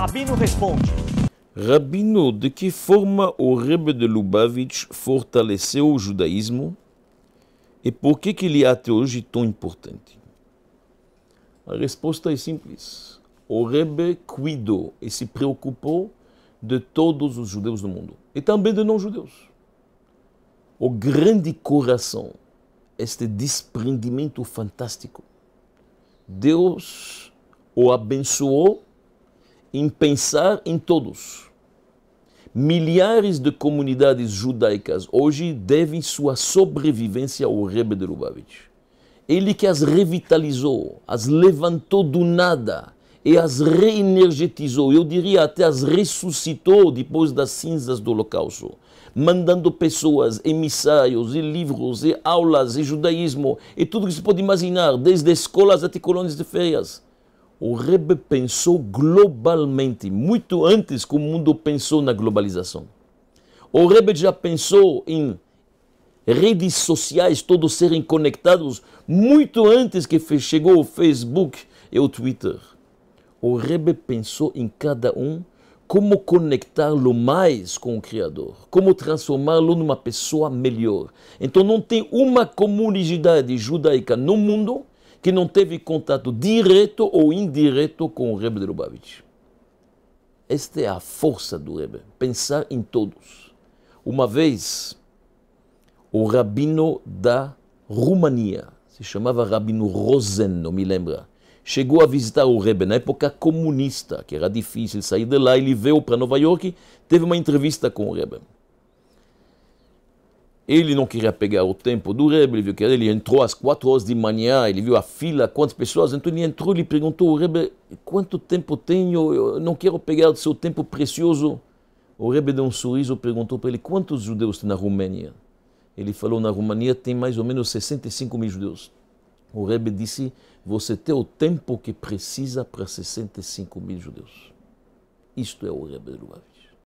Rabino responde. Rabino, de que forma o Rebbe de Lubavitch fortaleceu o judaísmo e por que, que ele é até hoje tão importante? A resposta é simples. O Rebbe cuidou e se preocupou de todos os judeus do mundo e também de não-judeus. O grande coração, este desprendimento fantástico. Deus o abençoou em pensar em todos. Milhares de comunidades judaicas hoje devem sua sobrevivência ao Rebbe de Lubavitch. Ele que as revitalizou, as levantou do nada e as reenergetizou, eu diria até as ressuscitou depois das cinzas do Holocausto, mandando pessoas, emissários e livros e aulas e judaísmo e tudo que se pode imaginar, desde escolas até colônias de férias o Rebbe pensou globalmente, muito antes que o mundo pensou na globalização. O Rebbe já pensou em redes sociais, todos serem conectados, muito antes que chegou o Facebook e o Twitter. O Rebbe pensou em cada um, como conectá-lo mais com o Criador, como transformá-lo numa pessoa melhor. Então não tem uma comunidade judaica no mundo que não teve contato direto ou indireto com o Rebbe de Lubavitch. Esta é a força do Rebbe, pensar em todos. Uma vez, o rabino da Rumânia, se chamava Rabino Rosen, não me lembra, chegou a visitar o Rebbe na época comunista, que era difícil sair de lá, ele veio para Nova York, teve uma entrevista com o Rebbe. Ele não queria pegar o tempo do Rebbe, ele viu que ele entrou às quatro horas de manhã, ele viu a fila, quantas pessoas, então ele entrou e perguntou ao Rebbe, quanto tempo tenho, eu não quero pegar seu tempo precioso. O Rebbe deu um sorriso e perguntou para ele, quantos judeus tem na Romênia? Ele falou, na Romênia tem mais ou menos 65 mil judeus. O Rebbe disse, você tem o tempo que precisa para 65 mil judeus. Isto é o Rebbe de Lubavitch.